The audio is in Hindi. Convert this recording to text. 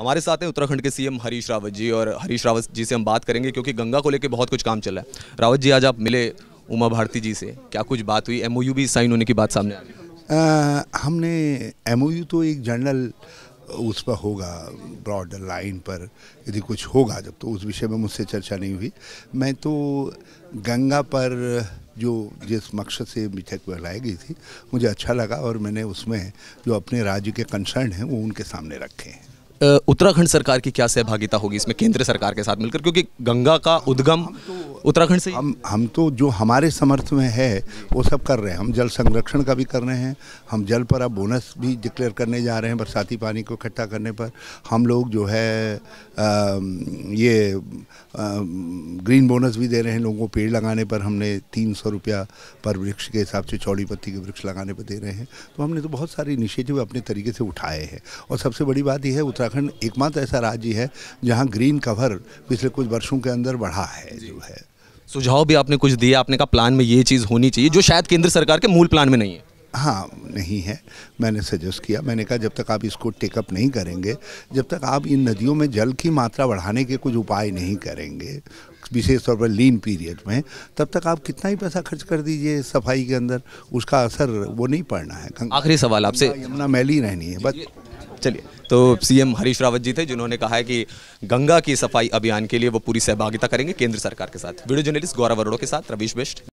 हमारे साथ हैं उत्तराखंड के सीएम हरीश रावत जी और हरीश रावत जी से हम बात करेंगे क्योंकि गंगा को लेकर बहुत कुछ काम चला है रावत जी आज आप मिले उमा भारती जी से क्या कुछ बात हुई एम भी साइन होने की बात सामने आ रही हमने एम तो एक जनरल उस पर होगा ब्रॉड लाइन पर यदि कुछ होगा जब तो उस विषय में मुझसे चर्चा नहीं हुई मैं तो गंगा पर जो जिस मकसद से मिठक लाई गई थी मुझे अच्छा लगा और मैंने उसमें जो अपने राज्य के कंसर्न हैं वो उनके सामने रखे हैं उत्तराखंड सरकार की क्या सहभागिता होगी इसमें केंद्र सरकार के साथ मिलकर क्योंकि गंगा का उद्गम उत्तराखंड से हम हम तो जो हमारे समर्थ में है वो सब कर रहे हैं हम जल संरक्षण का भी कर रहे हैं हम जल पर अब बोनस भी डिक्लेयर करने जा रहे हैं बरसाती पानी को इकट्ठा करने पर हम लोग जो है आ, ये आ, ग्रीन बोनस भी दे रहे हैं लोगों को पेड़ लगाने पर हमने तीन सौ रुपया पर वृक्ष के हिसाब से चौड़ी पत्ती के वृक्ष लगाने पर दे रहे हैं तो हमने तो बहुत सारे इनिशिएटिव अपने तरीके से उठाए हैं और सबसे बड़ी बात यह है उत्तराखंड एकमात्र ऐसा राज्य है जहाँ ग्रीन कवर पिछले कुछ वर्षों के अंदर बढ़ा है जो है सुझाव भी आपने कुछ दिए आपने कहा प्लान में ये चीज़ होनी चाहिए जो शायद केंद्र सरकार के मूल प्लान में नहीं है हाँ नहीं है मैंने सजेस्ट किया मैंने कहा जब तक आप इसको टेकअप नहीं करेंगे जब तक आप इन नदियों में जल की मात्रा बढ़ाने के कुछ उपाय नहीं करेंगे विशेष तौर पर लीन पीरियड में तब तक आप कितना ही पैसा खर्च कर दीजिए सफाई के अंदर उसका असर वो नहीं पड़ना है आखिरी सवाल आपसे यमुना मैली रहनी है बस चलिए तो सीएम हरीश रावत जी थे जिन्होंने कहा है कि गंगा की सफाई अभियान के लिए वो पूरी सहभागिता करेंगे केंद्र सरकार के साथ वीडियो जर्नलिस्ट गौरव अरोड़ो के साथ रवीश बिस्ट